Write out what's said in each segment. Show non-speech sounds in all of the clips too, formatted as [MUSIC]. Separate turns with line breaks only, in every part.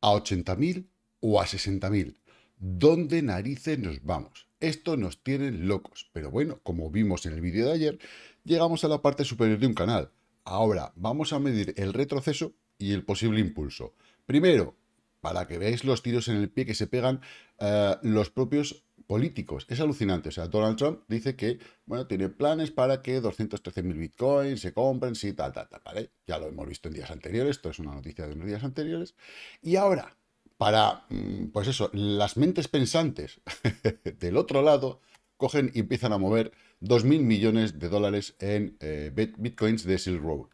a 80.000 o a 60.000. ¿Dónde narices nos vamos? Esto nos tiene locos, pero bueno, como vimos en el vídeo de ayer, llegamos a la parte superior de un canal. Ahora vamos a medir el retroceso y el posible impulso. Primero, para que veáis los tiros en el pie que se pegan eh, los propios políticos. Es alucinante. O sea, Donald Trump dice que, bueno, tiene planes para que 213.000 bitcoins se compren, sí, tal, tal, tal, Ya lo hemos visto en días anteriores, esto es una noticia de unos días anteriores. Y ahora, para, mm, pues eso, las mentes pensantes [LAUGHS] del otro lado cogen y empiezan a mover 2.000 millones de dólares en eh, bitcoins de Silk Road.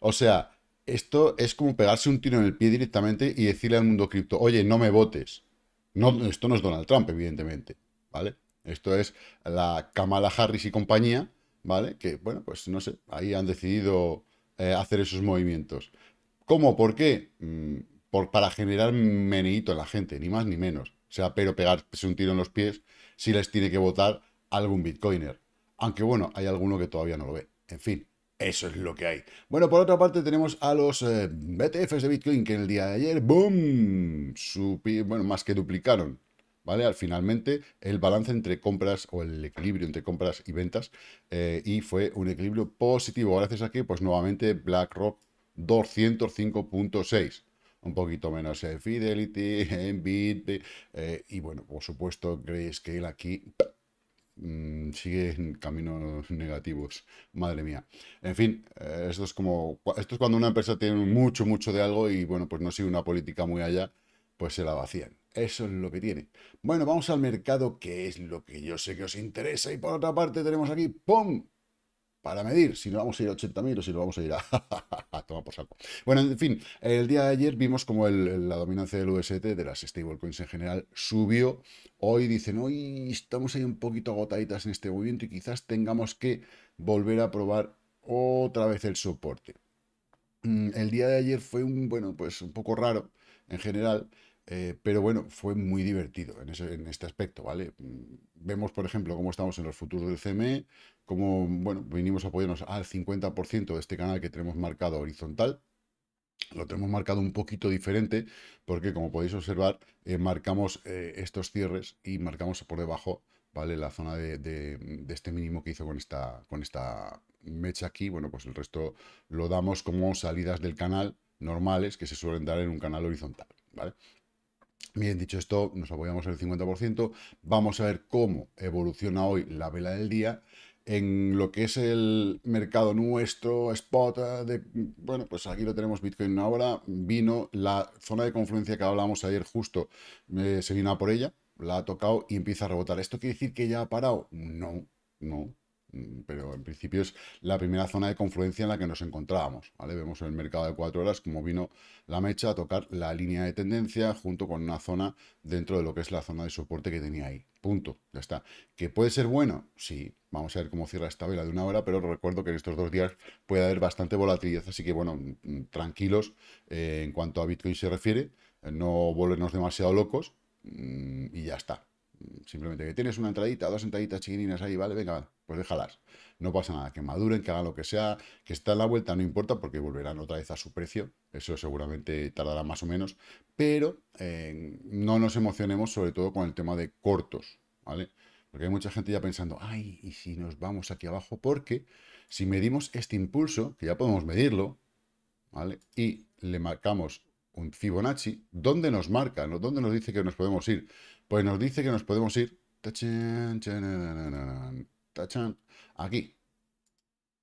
O sea, esto es como pegarse un tiro en el pie directamente y decirle al mundo cripto, oye, no me votes. No, esto no es Donald Trump, evidentemente, ¿vale? Esto es la Kamala Harris y compañía, ¿vale? Que, bueno, pues no sé, ahí han decidido eh, hacer esos movimientos. ¿Cómo? ¿Por qué? Mm, por, para generar meneíto en la gente, ni más ni menos. O sea, pero pegarse un tiro en los pies si les tiene que votar algún bitcoiner. Aunque bueno, hay alguno que todavía no lo ve. En fin, eso es lo que hay. Bueno, por otra parte tenemos a los eh, BTFs de Bitcoin que el día de ayer, ¡boom! bueno, más que duplicaron, ¿vale? Al finalmente el balance entre compras o el equilibrio entre compras y ventas eh, y fue un equilibrio positivo. Gracias a que, pues nuevamente, BlackRock 205.6. Un poquito menos en eh, Fidelity, Envid, [LAUGHS] y bueno, por supuesto, Grayscale aquí Mm, sigue en caminos negativos. Madre mía. En fin, eh, esto es como. Esto es cuando una empresa tiene mucho, mucho de algo y bueno, pues no sigue una política muy allá, pues se la vacían. Eso es lo que tiene. Bueno, vamos al mercado, que es lo que yo sé que os interesa. Y por otra parte tenemos aquí, ¡pum! para medir si nos vamos a ir a 80.000 o si nos vamos a ir a... [LAUGHS] Toma por saco. Bueno, en fin, el día de ayer vimos como la dominancia del UST, de las stablecoins en general, subió. Hoy dicen, hoy estamos ahí un poquito agotaditas en este movimiento y quizás tengamos que volver a probar otra vez el soporte. Mm, el día de ayer fue un, bueno, pues un poco raro en general. Eh, pero bueno, fue muy divertido en, este aspecto, ¿vale? Mm, vemos, por ejemplo, cómo estamos en los futuros del CME, cómo, bueno, vinimos a apoyarnos al 50% de este canal que tenemos marcado horizontal. Lo tenemos marcado un poquito diferente porque, como podéis observar, eh, marcamos eh, estos cierres y marcamos por debajo, ¿vale? La zona de, este mínimo que hizo con esta, con esta mecha aquí. Bueno, pues el resto lo damos como salidas del canal normales que se suelen dar en un canal horizontal, ¿vale? Bien, dicho esto, nos apoyamos en el 50%. Vamos a ver cómo evoluciona hoy la vela del día en lo que es el mercado nuestro, spot, eh, de, bueno, pues aquí lo tenemos Bitcoin ahora, vino la zona de confluencia que hablábamos ayer justo, eh, se vino a por ella, la ha tocado y empieza a rebotar. ¿Esto quiere decir que ya ha parado? No, no. Mm, pero en principio es la primera zona de confluencia en la que nos encontrábamos. Vemos en el mercado de cuatro horas como vino la mecha a tocar la línea de tendencia junto con una zona dentro de lo que es la zona de soporte que tenía ahí. Punto, ya está. ¿Que puede ser bueno? Sí, vamos a ver cómo cierra esta vela de una hora, pero recuerdo que en estos dos días puede haber bastante volatilidad, así que bueno, mm, tranquilos eh, en cuanto a Bitcoin se refiere, eh, no volvernos demasiado locos mm, y ya está. Simplemente que tienes una entradita, dos entraditas chiquininas ahí, vale, venga, pues déjalas. No pasa nada, que maduren, que hagan lo que sea, que está a la vuelta, no importa, porque volverán otra vez a su precio. Eso seguramente tardará más o menos, pero eh, no nos emocionemos, sobre todo con el tema de cortos, ¿vale? Porque hay mucha gente ya pensando, ay, ¿y si nos vamos aquí abajo? Porque si medimos este impulso, que ya podemos medirlo, ¿vale? Y le marcamos un Fibonacci, ¿dónde nos marca? ¿Dónde nos dice que nos podemos ir? Pues nos dice que nos podemos ir aquí.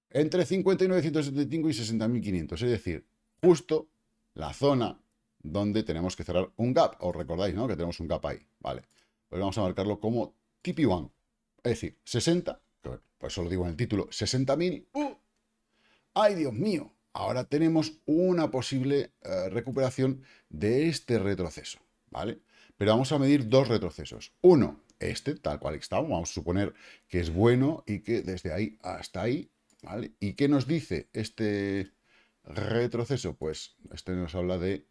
Entre 5975 y 60.500. Es decir, justo la zona donde tenemos que cerrar un gap. Os recordáis, ¿no? Que tenemos un gap ahí. Vale. Pues vamos a marcarlo como TP1. Es decir, 60. Por pues eso lo digo en el título. 60.000. ¡Uh! ¡Ay, Dios mío! Ahora tenemos una posible eh, recuperación de este retroceso. ¿Vale? pero vamos a medir dos retrocesos. Uno, este, tal cual está, vamos a suponer que es bueno y que desde ahí hasta ahí, ¿vale? ¿Y qué nos dice este retroceso? Pues este nos habla de...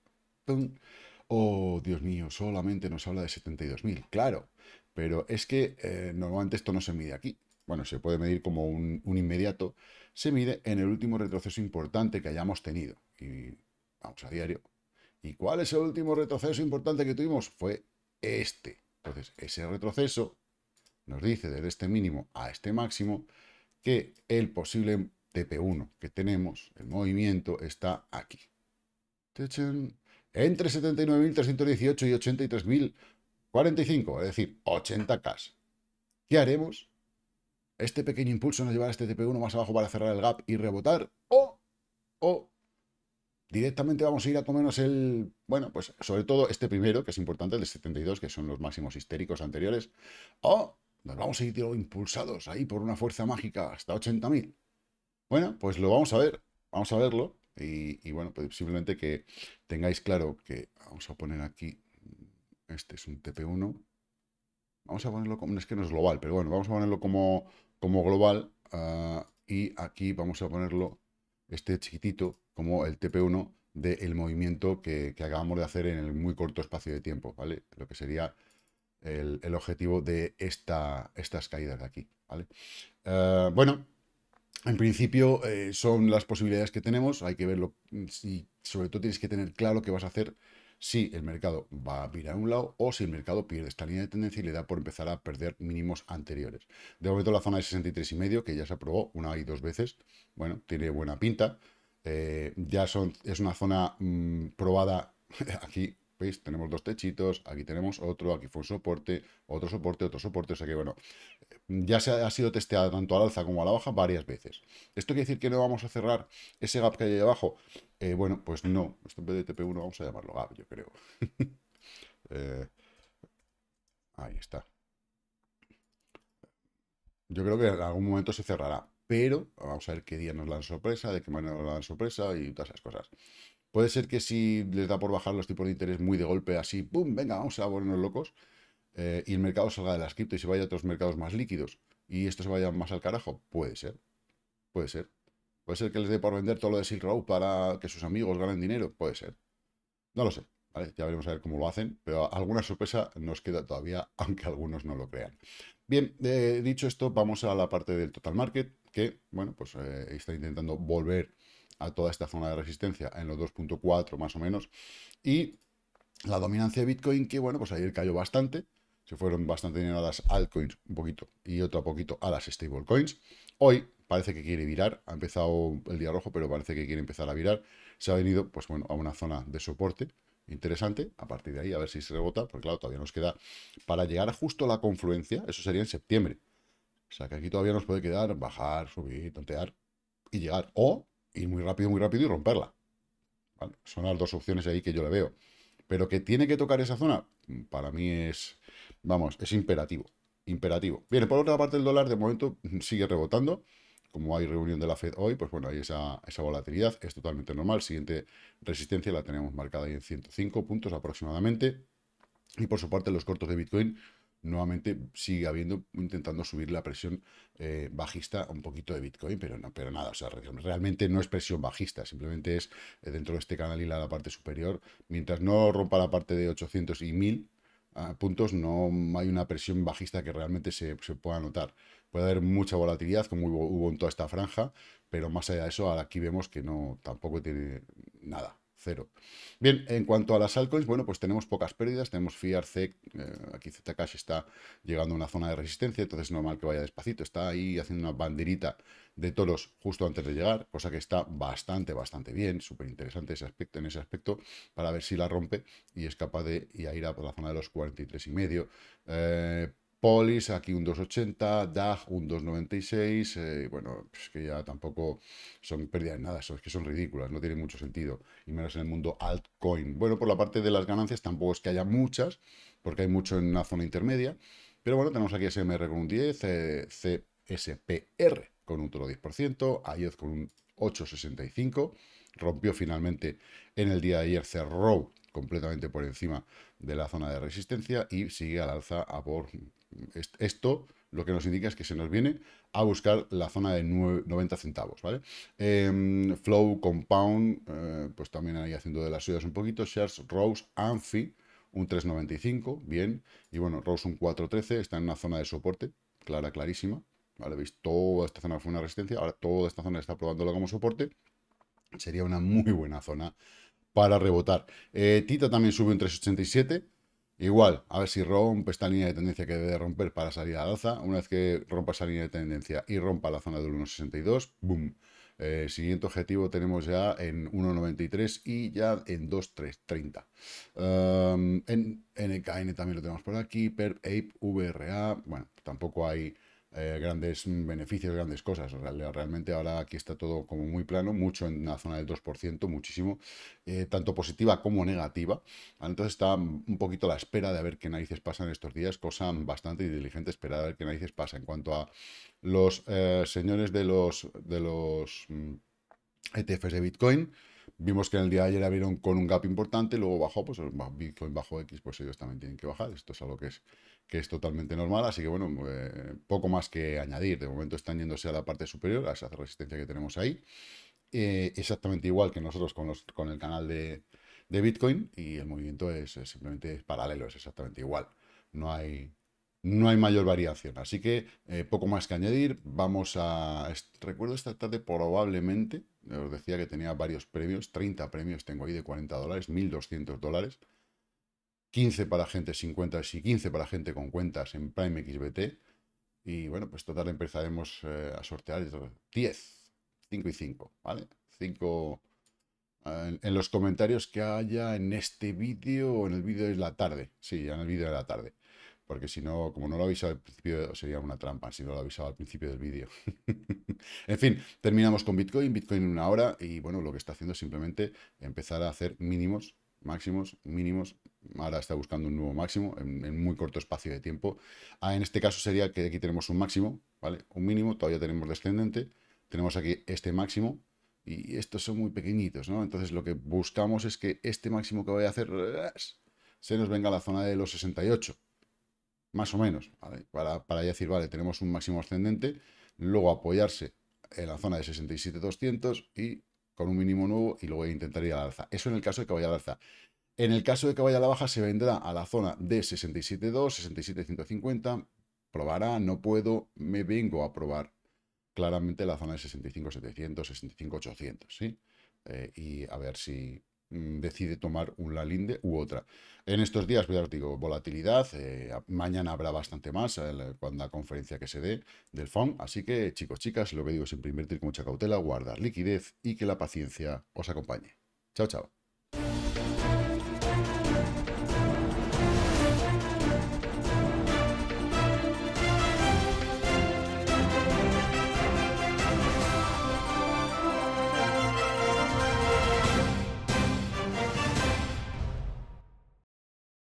Oh, Dios mío, solamente nos habla de 72.000, claro, pero es que eh, normalmente esto no se mide aquí. Bueno, se puede medir como un, un, inmediato, se mide en el último retroceso importante que hayamos tenido. Y vamos a diario, ¿Y cuál es el último retroceso importante que tuvimos? Fue este. Entonces, ese retroceso nos dice desde este mínimo a este máximo que el posible TP1 que tenemos, el movimiento, está aquí. Entre 79.318 y 83.045, es decir, 80K. ¿Qué haremos? ¿Este pequeño impulso nos llevará a este TP1 más abajo para cerrar el gap y rebotar? ¿O, o directamente vamos a ir a comernos el, bueno, pues sobre todo este primero, que es importante, el de 72, que son los máximos histéricos anteriores, o nos vamos a ir impulsados ahí por una fuerza mágica hasta 80.000. Bueno, pues lo vamos a ver, vamos a verlo, y, bueno, pues simplemente que tengáis claro que vamos a poner aquí, este es un TP1, vamos a ponerlo como, es que no es global, pero bueno, vamos a ponerlo como, como global, ah, y aquí vamos a ponerlo este chiquitito, como el TP1 del movimiento que, acabamos de hacer en el muy corto espacio de tiempo, ¿vale? Lo que sería el, objetivo de esta, estas caídas de aquí, ¿vale? Eh, bueno, en principio eh, son las posibilidades que tenemos, hay que verlo, mm, si sobre todo tienes que tener claro qué vas a hacer si el mercado va a virar a un lado o si el mercado pierde esta línea de tendencia y le da por empezar a perder mínimos anteriores. De momento la zona de 63,5 que ya se aprobó una y dos veces, bueno, tiene buena pinta. Eh, ya son, es una zona mm, probada [LAUGHS] aquí ¿Veis? Tenemos dos techitos, aquí tenemos otro, aquí fue un soporte, otro soporte, otro soporte, o sea que bueno, ya se ha, sido testeado tanto al alza como a la baja varias veces. ¿Esto quiere decir que no vamos a cerrar ese gap que hay debajo? Eh, bueno, pues no, esto en de 1 vamos a llamarlo gap, yo creo. [LAUGHS] Eh, ahí está. Yo creo que en algún momento se cerrará, pero vamos a ver qué día nos dan sorpresa, de qué manera nos dan sorpresa y todas esas cosas. Puede ser que si les da por bajar los tipos de interés muy de golpe, así, ¡pum! Venga, vamos a volvernos locos. Eh, y el mercado salga de las cripto y se vaya a otros mercados más líquidos. Y esto se vaya más al carajo. Puede ser. Puede ser. Puede ser que les dé por vender todo lo de Silk Road para que sus amigos ganen dinero. Puede ser. No lo sé. Ya veremos a ver cómo lo hacen, pero alguna sorpresa nos queda todavía, [LAUGHS] aunque algunos no lo crean. Bien, eh, dicho esto, vamos a la parte del total market, que, bueno, pues eh, está intentando volver a toda esta zona de resistencia en los 2.4 más o menos. Y la dominancia de Bitcoin, que bueno, pues ayer cayó bastante. Se fueron bastante llenadas altcoins un poquito y otro a poquito a las stablecoins. Hoy parece que quiere virar. Ha empezado el día rojo, pero parece que quiere empezar a virar. Se ha venido, pues bueno, a una zona de soporte interesante. A partir de ahí, a ver si se rebota, porque claro, todavía nos queda para llegar justo a la confluencia. Eso sería en septiembre. O sea que aquí todavía nos puede quedar bajar, subir, tontear y llegar. O y muy rápido, muy rápido y romperla. Son las dos opciones ahí que yo le veo. Pero que tiene que tocar esa zona, para mí es, vamos, es imperativo. Imperativo. Bien, por otra parte, el dólar de momento [LAUGHS] sigue rebotando. Como hay reunión de la Fed hoy, pues bueno, hay esa, esa volatilidad, es totalmente normal. Siguiente resistencia la tenemos marcada ahí en 105 puntos aproximadamente. Y por su parte, los cortos de Bitcoin nuevamente sigue habiendo, intentando subir la presión eh, bajista un poquito de Bitcoin, pero, no, pero nada, o sea, realmente no es presión bajista, simplemente es eh, dentro de este canal y la, parte superior, mientras no rompa la parte de 800 y 1000, ah, puntos no hay una presión bajista que realmente se, pueda notar. Puede haber mucha volatilidad, como hubo, hubo, en toda esta franja, pero más allá de eso, aquí vemos que no tampoco tiene nada cero. Bien, en cuanto a las altcoins, bueno, pues tenemos pocas pérdidas, tenemos FIAR, aquí eh, aquí está llegando a una zona de resistencia, entonces es normal que vaya despacito, está ahí haciendo una banderita de toros justo antes de llegar, cosa que está bastante, bastante bien, súper interesante ese aspecto, en ese aspecto, para ver si la rompe y es capaz de ir a, ir a la zona de los 43 y medio. Eh, Polis, aquí un 2,80, DAG un 2,96, eh, bueno, pues que ya tampoco son pérdidas nada, es que son ridículas, no tienen mucho sentido, y menos en el mundo altcoin. Bueno, por la parte de las ganancias tampoco es que haya muchas, porque hay mucho en la zona intermedia, pero bueno, tenemos aquí SMR con un 10, eh, CSPR con un todo 10%, Ayez con un 8,65%, rompió finalmente en el día de ayer, cerró completamente por encima de la zona de resistencia y sigue al alza a por esto lo que nos indica es que se nos viene a buscar la zona de 90 centavos, ¿vale? Em, Flow, Compound, eh, pues también ahí haciendo de las suyas un poquito. Shares, Rose, Anfi, un 3,95, bien. Y bueno, Rose un 4,13, está en una zona de soporte, clara, clarísima. ¿Vale? ¿Veis? Toda esta zona fue una resistencia, ahora toda esta zona está probándolo como soporte. Sería una muy buena zona para rebotar. Eh, Tita también sube un 3,87, Igual, a ver si rompe esta línea de tendencia que debe romper para salir la alza. Una vez que rompa esa línea de tendencia y rompa la zona del 1.62, boom. el eh, siguiente objetivo tenemos ya en 1.93 y ya en 2.330. Em, en NKN también lo tenemos por aquí, PERP, Ape, VRA. Bueno, tampoco hay eh, grandes beneficios, grandes cosas. realmente ahora aquí está todo como muy plano, mucho en la zona del 2%, muchísimo, eh, tanto positiva como negativa. Entonces está un poquito la espera de a ver qué narices pasan estos días, cosa bastante inteligente esperar a ver qué narices pasa. En cuanto a los eh, señores de los, de los mm, ETFs de Bitcoin, Vimos que en el día de ayer abrieron con un gap importante, luego bajó, pues Bitcoin bajó X, pues ellos también tienen que bajar. Esto es algo que es que es totalmente normal, así que bueno, eh, poco más que añadir. De momento están yéndose a la parte superior, a esa resistencia que tenemos ahí. Eh, exactamente igual que nosotros con, los, con el canal de, Bitcoin y el movimiento es, simplemente paralelo, es exactamente igual. No hay, no hay mayor variación, así que eh, poco más que añadir. Vamos a... Recuerdo esta tarde probablemente, os decía que tenía varios premios, 30 premios tengo ahí de 40 dólares, 1.200 dólares. 15 para gente sin cuentas y 15 para gente con cuentas en Prime XBT. Y bueno, pues total empezaremos eh, a sortear 10, 5 y 5, ¿vale? 5 eh, en, los comentarios que haya en este vídeo o en el vídeo de la tarde. Sí, en el vídeo de la tarde. Porque si no, como no lo avisaba al principio, sería una trampa, si no lo avisaba al principio del vídeo. [LAUGHS] en fin, terminamos con Bitcoin, Bitcoin en una hora, y bueno, lo que está haciendo es simplemente empezar a hacer mínimos, máximos, mínimos, ahora está buscando un nuevo máximo en, muy corto espacio de tiempo. Ah, en este caso sería que aquí tenemos un máximo, ¿vale? Un mínimo, todavía tenemos descendente, tenemos aquí este máximo y estos son muy pequeñitos, ¿no? Entonces lo que buscamos es que este máximo que voy a hacer se nos venga a la zona de los 68, más o menos, ¿vale? Para, para decir, vale, tenemos un máximo ascendente, luego apoyarse en la zona de 67.200 y con un mínimo nuevo y luego intentar ir al alza. Eso en el caso de que vaya al alza. En el caso de que vaya la baja, se vendrá a la zona de 67.2, 67.150. Probará, no puedo, me vengo a probar claramente la zona de 65.700, 65.800, ¿sí? Eh, y a ver si mm, decide tomar un linde u otra. En estos días, voy a digo, volatilidad, eh, mañana habrá bastante más cuando la conferencia que se dé del FOM, así que chicos, chicas, lo que digo siempre invertir con mucha cautela, guardar liquidez y que la paciencia os acompañe. Chao, chao.